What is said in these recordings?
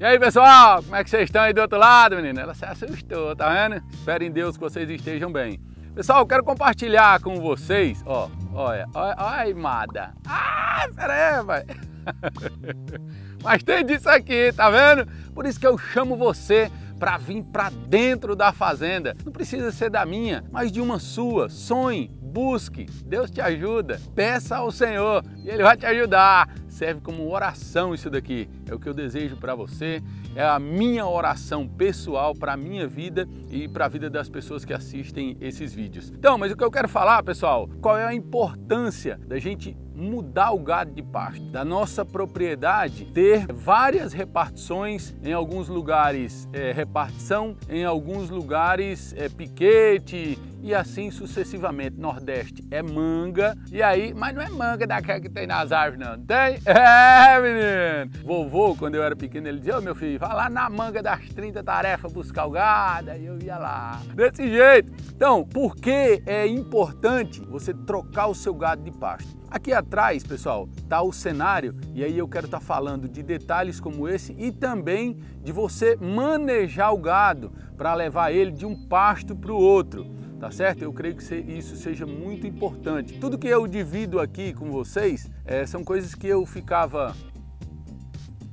E aí pessoal, como é que vocês estão aí do outro lado, menina? Ela se assustou, tá vendo? Espero em Deus que vocês estejam bem. Pessoal, eu quero compartilhar com vocês, ó, olha, olha, olha a imada. Ah, pera aí, pai. Mas tem disso aqui, tá vendo? Por isso que eu chamo você para vir para dentro da fazenda. Não precisa ser da minha, mas de uma sua. Sonhe, busque, Deus te ajuda. Peça ao Senhor e Ele vai te ajudar serve como oração isso daqui. É o que eu desejo para você, é a minha oração pessoal para a minha vida e para a vida das pessoas que assistem esses vídeos. Então, mas o que eu quero falar, pessoal, qual é a importância da gente mudar o gado de pasto, da nossa propriedade ter várias repartições, em alguns lugares é, repartição, em alguns lugares é, piquete e assim sucessivamente. Nordeste é manga, e aí, mas não é manga daquela que tem nas árvores, não. Tem, é, menino! Vovô, quando eu era pequeno, ele dizia, ô oh, meu filho, vai lá na manga das 30 tarefas buscar o gado, e eu ia lá. Desse jeito. Então, por que é importante você trocar o seu gado de pasto? Aqui atrás, pessoal, tá o cenário e aí eu quero estar tá falando de detalhes como esse e também de você manejar o gado para levar ele de um pasto para o outro tá certo? Eu creio que isso seja muito importante. Tudo que eu divido aqui com vocês é, são coisas que eu ficava.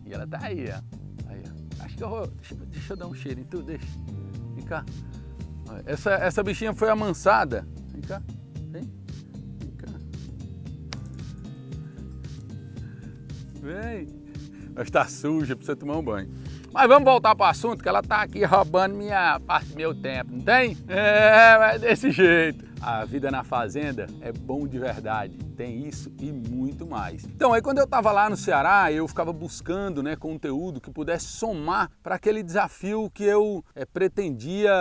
E ela tá aí, ó. Aí, ó. Acho que eu vou. Deixa, deixa, eu dar um cheiro em tudo, deixa. Vem cá. Essa, essa bichinha foi amansada. Vem cá. Vem. Vem cá. Vem. Mas tá suja, precisa tomar um banho. Mas vamos voltar para o assunto, que ela está aqui roubando minha, parte meu tempo, não tem? É, é mas desse jeito. A vida na fazenda é bom de verdade, tem isso e muito mais. Então, aí quando eu estava lá no Ceará, eu ficava buscando né, conteúdo que pudesse somar para aquele desafio que eu é, pretendia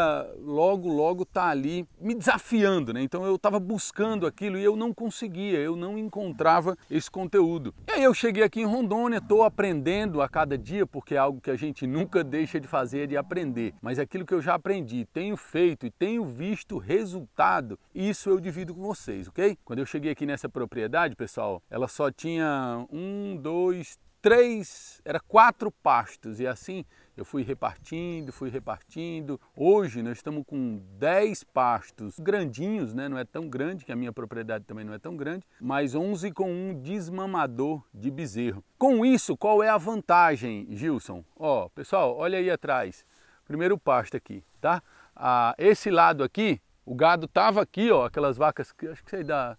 logo, logo estar tá ali me desafiando. Né? Então, eu estava buscando aquilo e eu não conseguia, eu não encontrava esse conteúdo. E aí eu cheguei aqui em Rondônia, estou aprendendo a cada dia, porque é algo que a gente nunca deixa de fazer, é de aprender. Mas é aquilo que eu já aprendi, tenho feito e tenho visto resultado isso eu divido com vocês, ok? Quando eu cheguei aqui nessa propriedade, pessoal, ela só tinha um, dois, três, era quatro pastos e assim eu fui repartindo, fui repartindo. Hoje nós estamos com dez pastos grandinhos, né? não é tão grande, que a minha propriedade também não é tão grande, mas onze com um desmamador de bezerro. Com isso, qual é a vantagem, Gilson? Ó, pessoal, olha aí atrás. Primeiro pasto aqui, tá? Ah, esse lado aqui o gado tava aqui, ó, aquelas vacas que acho que sei dá,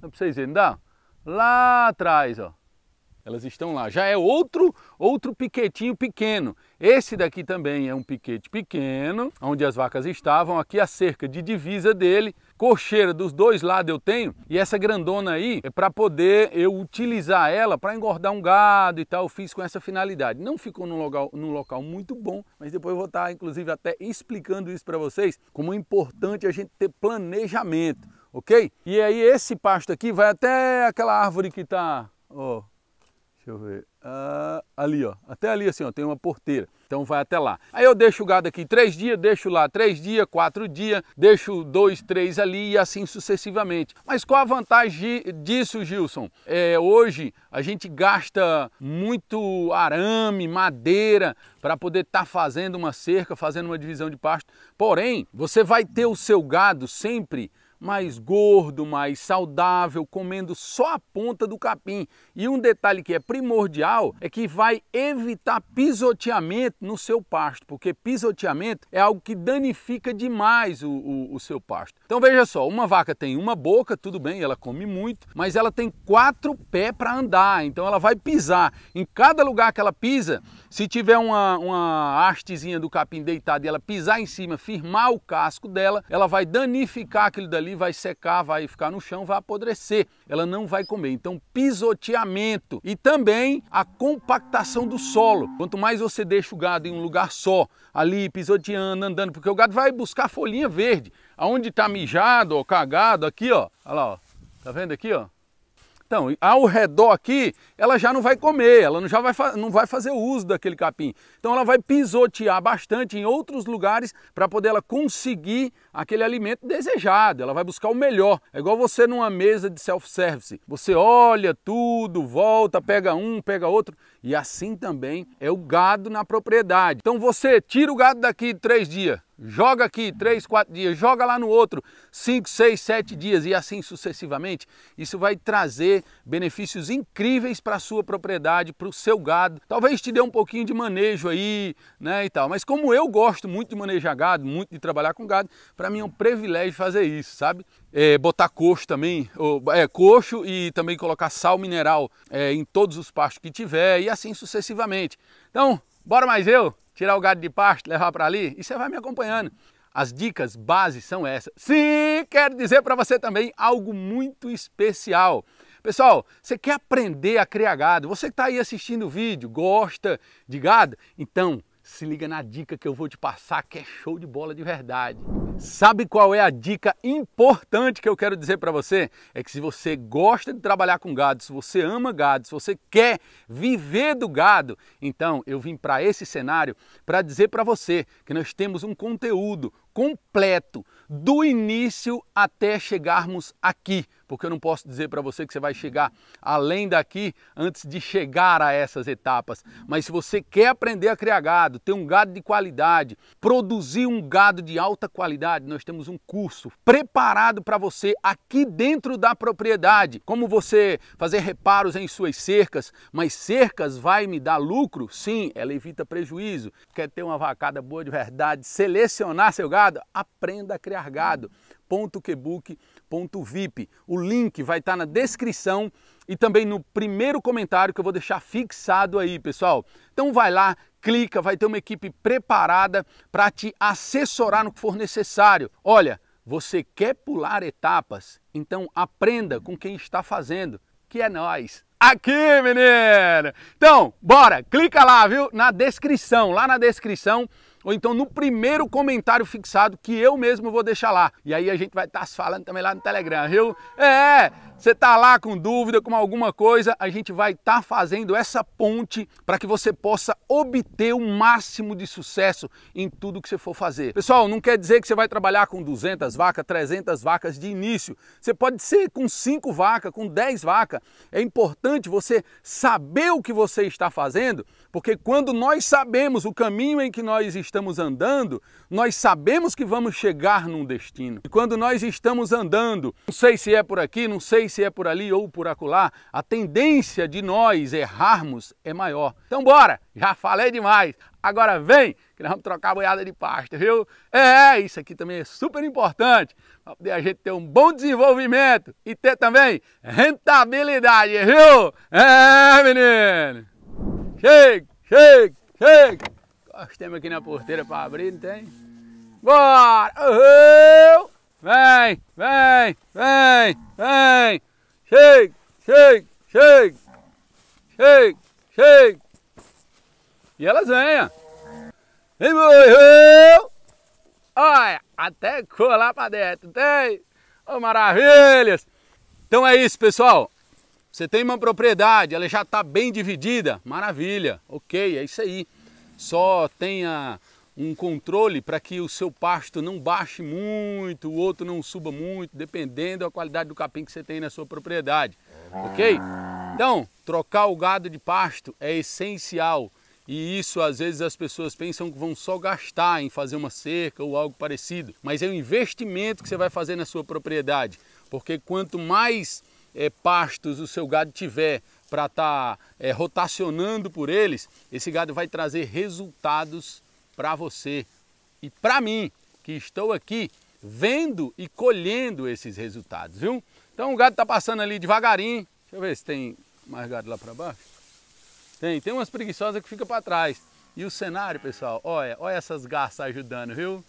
dá para vocês verem, dá? Lá atrás, ó. Elas estão lá. Já é outro outro piquetinho pequeno. Esse daqui também é um piquete pequeno, onde as vacas estavam. Aqui a cerca de divisa dele Cocheira dos dois lados eu tenho e essa grandona aí é para poder eu utilizar ela para engordar um gado e tal. Eu fiz com essa finalidade. Não ficou num local, num local muito bom, mas depois eu vou estar tá, inclusive até explicando isso para vocês como é importante a gente ter planejamento, ok? E aí esse pasto aqui vai até aquela árvore que está, ó, oh, deixa eu ver, ah, ali, ó. Até ali, assim, ó, tem uma porteira. Então vai até lá. Aí eu deixo o gado aqui três dias, deixo lá três dias, quatro dias, deixo dois, três ali e assim sucessivamente. Mas qual a vantagem disso, Gilson? É, hoje a gente gasta muito arame, madeira para poder estar tá fazendo uma cerca, fazendo uma divisão de pasto. Porém, você vai ter o seu gado sempre mais gordo, mais saudável, comendo só a ponta do capim. E um detalhe que é primordial é que vai evitar pisoteamento no seu pasto, porque pisoteamento é algo que danifica demais o, o, o seu pasto. Então veja só, uma vaca tem uma boca, tudo bem, ela come muito, mas ela tem quatro pés para andar, então ela vai pisar. Em cada lugar que ela pisa, se tiver uma, uma hastezinha do capim deitada e ela pisar em cima, firmar o casco dela, ela vai danificar aquilo dali, vai secar, vai ficar no chão, vai apodrecer. Ela não vai comer. Então, pisoteamento e também a compactação do solo. Quanto mais você deixa o gado em um lugar só, ali pisoteando, andando, porque o gado vai buscar folhinha verde. Aonde está mijado, ou cagado, aqui, ó. Olha lá, ó. Tá vendo aqui, ó? Então, ao redor aqui, ela já não vai comer, ela não, já vai, não vai fazer uso daquele capim. Então, ela vai pisotear bastante em outros lugares para poder ela conseguir aquele alimento desejado, ela vai buscar o melhor. É igual você numa mesa de self-service. Você olha tudo, volta, pega um, pega outro. E assim também é o gado na propriedade. Então você tira o gado daqui três dias, joga aqui três, quatro dias, joga lá no outro cinco, seis, sete dias e assim sucessivamente. Isso vai trazer benefícios incríveis para a sua propriedade, para o seu gado. Talvez te dê um pouquinho de manejo aí, né e tal. Mas como eu gosto muito de manejar gado, muito de trabalhar com gado, para para mim é um privilégio fazer isso, sabe? É, botar coxo também, ou, é, coxo e também colocar sal mineral é, em todos os pastos que tiver e assim sucessivamente. Então, bora mais eu tirar o gado de pasto, levar para ali e você vai me acompanhando. As dicas base são essas. Sim, quero dizer para você também algo muito especial. Pessoal, você quer aprender a criar gado? Você que está aí assistindo o vídeo, gosta de gado? Então, se liga na dica que eu vou te passar, que é show de bola de verdade. Sabe qual é a dica importante que eu quero dizer para você? É que se você gosta de trabalhar com gado, se você ama gado, se você quer viver do gado, então eu vim para esse cenário para dizer para você que nós temos um conteúdo completo do início até chegarmos aqui porque eu não posso dizer para você que você vai chegar além daqui antes de chegar a essas etapas. Mas se você quer aprender a criar gado, ter um gado de qualidade, produzir um gado de alta qualidade, nós temos um curso preparado para você aqui dentro da propriedade, como você fazer reparos em suas cercas, mas cercas vai me dar lucro? Sim, ela evita prejuízo. Quer ter uma vacada boa de verdade, selecionar seu gado? Aprenda a criar gado. Ponto vip O link vai estar tá na descrição e também no primeiro comentário que eu vou deixar fixado aí, pessoal. Então vai lá, clica, vai ter uma equipe preparada para te assessorar no que for necessário. Olha, você quer pular etapas? Então aprenda com quem está fazendo, que é nós aqui, menino! Então, bora, clica lá, viu? Na descrição, lá na descrição ou então no primeiro comentário fixado que eu mesmo vou deixar lá. E aí a gente vai estar tá falando também lá no Telegram, viu? É! Você está lá com dúvida, com alguma coisa, a gente vai estar tá fazendo essa ponte para que você possa obter o máximo de sucesso em tudo que você for fazer. Pessoal, não quer dizer que você vai trabalhar com 200 vacas, 300 vacas de início. Você pode ser com 5 vacas, com 10 vacas. É importante você saber o que você está fazendo, porque quando nós sabemos o caminho em que nós estamos andando, nós sabemos que vamos chegar num destino. E quando nós estamos andando, não sei se é por aqui, não sei sei se é por ali ou por acolá, a tendência de nós errarmos é maior. Então bora, já falei demais. Agora vem, que nós vamos trocar a boiada de pasta, viu? É, isso aqui também é super importante para poder a gente ter um bom desenvolvimento e ter também rentabilidade, viu? É, menino! Chega, chega, chega! Nós temos aqui na porteira para abrir, não tem? Bora! Uhul! Vem, vem, vem, vem! Chega, chega, chega! Chega, chega! E elas venham! E morreu! Olha, até colar pra dentro, tem? Oh, maravilhas! Então é isso, pessoal. Você tem uma propriedade, ela já está bem dividida, maravilha, ok, é isso aí. Só tenha um controle para que o seu pasto não baixe muito, o outro não suba muito, dependendo da qualidade do capim que você tem na sua propriedade, ok? Então, trocar o gado de pasto é essencial e isso às vezes as pessoas pensam que vão só gastar em fazer uma cerca ou algo parecido, mas é um investimento que você vai fazer na sua propriedade, porque quanto mais é, pastos o seu gado tiver para estar tá, é, rotacionando por eles, esse gado vai trazer resultados para você e para mim que estou aqui vendo e colhendo esses resultados, viu? Então o gado está passando ali devagarinho. Deixa eu ver se tem mais gado lá para baixo. Tem, tem umas preguiçosas que ficam para trás. E o cenário, pessoal, olha, olha essas garças ajudando, viu?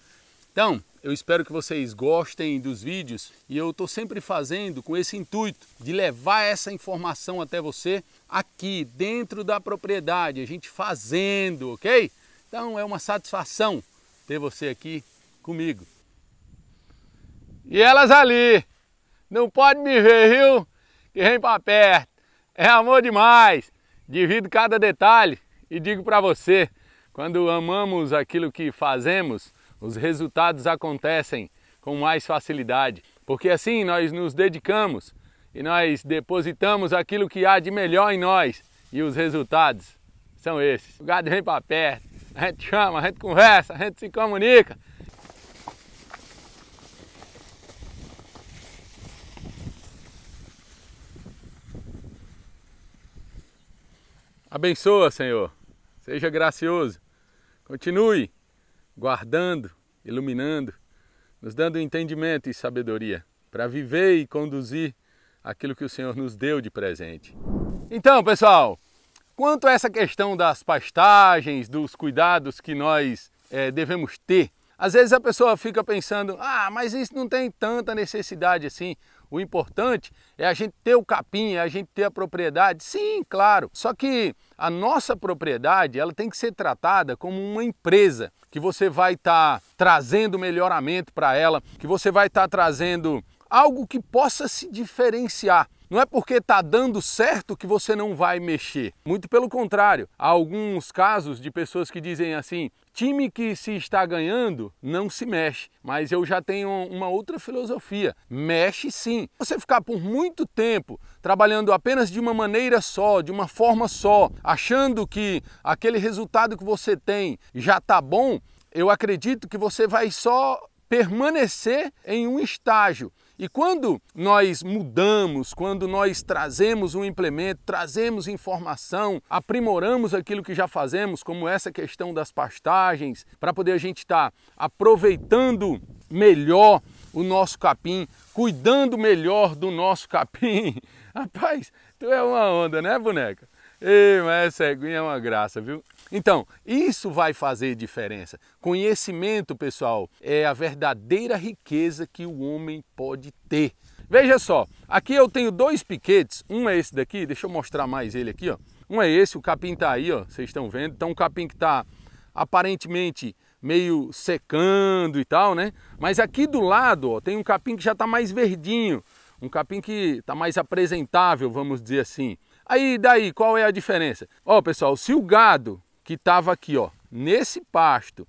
Então, eu espero que vocês gostem dos vídeos e eu estou sempre fazendo com esse intuito de levar essa informação até você aqui dentro da propriedade, a gente fazendo, ok? Então é uma satisfação ter você aqui comigo. E elas ali, não pode me ver, viu? Que vem para perto. É amor demais. Divido cada detalhe e digo para você, quando amamos aquilo que fazemos, os resultados acontecem com mais facilidade, porque assim nós nos dedicamos e nós depositamos aquilo que há de melhor em nós e os resultados são esses. O gado vem para perto. A gente chama, a gente conversa, a gente se comunica. Abençoa, Senhor. Seja gracioso. Continue guardando, iluminando, nos dando entendimento e sabedoria para viver e conduzir aquilo que o Senhor nos deu de presente. Então, pessoal, Quanto a essa questão das pastagens, dos cuidados que nós é, devemos ter, às vezes a pessoa fica pensando: ah, mas isso não tem tanta necessidade assim. O importante é a gente ter o capim, é a gente ter a propriedade. Sim, claro. Só que a nossa propriedade ela tem que ser tratada como uma empresa que você vai estar tá trazendo melhoramento para ela, que você vai estar tá trazendo algo que possa se diferenciar. Não é porque está dando certo que você não vai mexer. Muito pelo contrário, há alguns casos de pessoas que dizem assim: time que se está ganhando não se mexe. Mas eu já tenho uma outra filosofia: mexe sim. Você ficar por muito tempo trabalhando apenas de uma maneira só, de uma forma só, achando que aquele resultado que você tem já está bom, eu acredito que você vai só permanecer em um estágio e quando nós mudamos, quando nós trazemos um implemento, trazemos informação, aprimoramos aquilo que já fazemos, como essa questão das pastagens, para poder a gente estar tá aproveitando melhor o nosso capim, cuidando melhor do nosso capim. Rapaz, tu é uma onda, né, boneca? Ei, mas essa é uma graça, viu? Então, isso vai fazer diferença. Conhecimento, pessoal, é a verdadeira riqueza que o homem pode ter. Veja só, aqui eu tenho dois piquetes, um é esse daqui, deixa eu mostrar mais ele aqui, ó. Um é esse, o capim tá aí, ó, vocês estão vendo. Então, o capim que tá aparentemente meio secando e tal, né? Mas aqui do lado, ó, tem um capim que já tá mais verdinho, um capim que tá mais apresentável, vamos dizer assim. Aí daí, qual é a diferença? Ó, pessoal, se o gado que estava aqui, ó, nesse pasto,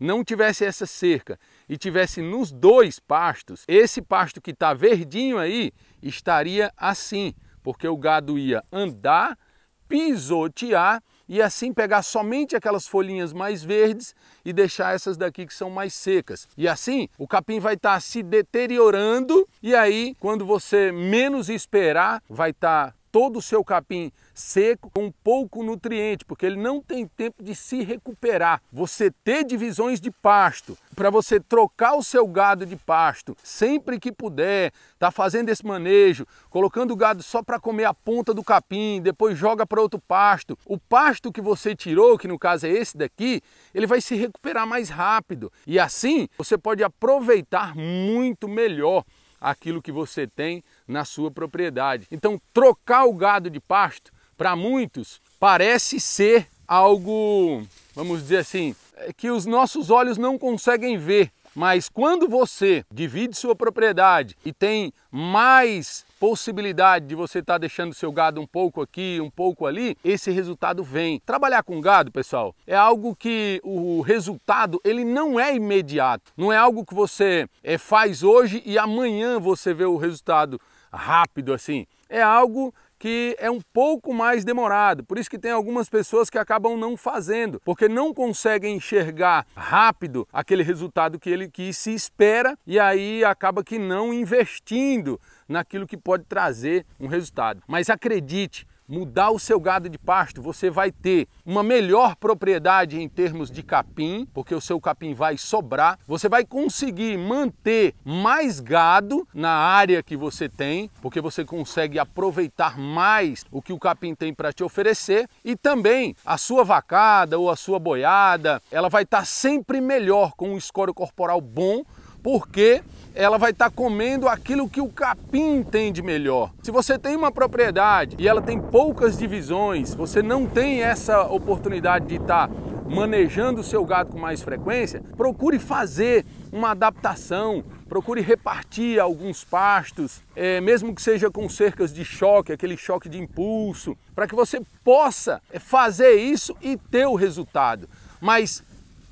não tivesse essa cerca e tivesse nos dois pastos, esse pasto que está verdinho aí estaria assim, porque o gado ia andar, pisotear e assim pegar somente aquelas folhinhas mais verdes e deixar essas daqui que são mais secas. E assim o capim vai estar tá se deteriorando e aí quando você menos esperar vai estar tá todo o seu capim seco com pouco nutriente, porque ele não tem tempo de se recuperar. Você ter divisões de pasto, para você trocar o seu gado de pasto sempre que puder, tá fazendo esse manejo, colocando o gado só para comer a ponta do capim, depois joga para outro pasto. O pasto que você tirou, que no caso é esse daqui, ele vai se recuperar mais rápido e assim você pode aproveitar muito melhor aquilo que você tem na sua propriedade. Então, trocar o gado de pasto, para muitos, parece ser algo, vamos dizer assim, é que os nossos olhos não conseguem ver. Mas quando você divide sua propriedade e tem mais possibilidade de você estar tá deixando seu gado um pouco aqui, um pouco ali, esse resultado vem. Trabalhar com gado, pessoal, é algo que o resultado ele não é imediato. Não é algo que você é, faz hoje e amanhã você vê o resultado rápido assim. É algo que é um pouco mais demorado. Por isso que tem algumas pessoas que acabam não fazendo, porque não conseguem enxergar rápido aquele resultado que ele que se espera e aí acaba que não investindo naquilo que pode trazer um resultado. Mas acredite, mudar o seu gado de pasto, você vai ter uma melhor propriedade em termos de capim, porque o seu capim vai sobrar. Você vai conseguir manter mais gado na área que você tem, porque você consegue aproveitar mais o que o capim tem para te oferecer e também a sua vacada ou a sua boiada, ela vai estar tá sempre melhor com um escório corporal bom porque ela vai estar tá comendo aquilo que o capim entende melhor. Se você tem uma propriedade e ela tem poucas divisões, você não tem essa oportunidade de estar tá manejando o seu gado com mais frequência, procure fazer uma adaptação, procure repartir alguns pastos, é, mesmo que seja com cercas de choque, aquele choque de impulso, para que você possa fazer isso e ter o resultado. Mas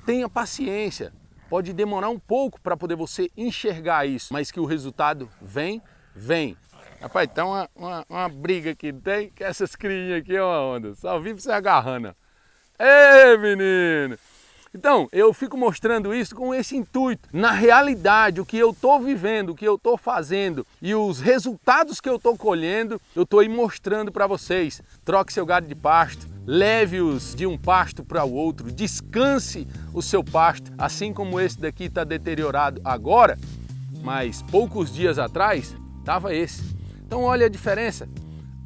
tenha paciência, Pode demorar um pouco para poder você enxergar isso, mas que o resultado vem, vem. Rapaz, tá uma, uma, uma briga que tem, que essas criinhas aqui é uma onda. Só vive se agarrando. Ei, menino! Então, eu fico mostrando isso com esse intuito. Na realidade, o que eu estou vivendo, o que eu estou fazendo e os resultados que eu estou colhendo, eu estou aí mostrando para vocês. Troque seu gado de pasto, leve-os de um pasto para o outro, descanse o seu pasto, assim como esse daqui está deteriorado agora, mas poucos dias atrás estava esse. Então, olha a diferença.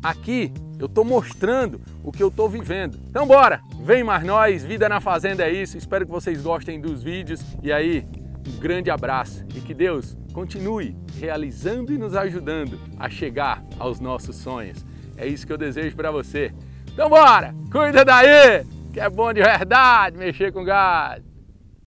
Aqui eu estou mostrando o que eu estou vivendo. Então bora, vem mais nós, Vida na Fazenda é isso, espero que vocês gostem dos vídeos e aí, um grande abraço e que Deus continue realizando e nos ajudando a chegar aos nossos sonhos. É isso que eu desejo para você. Então bora, cuida daí, que é bom de verdade mexer com gado.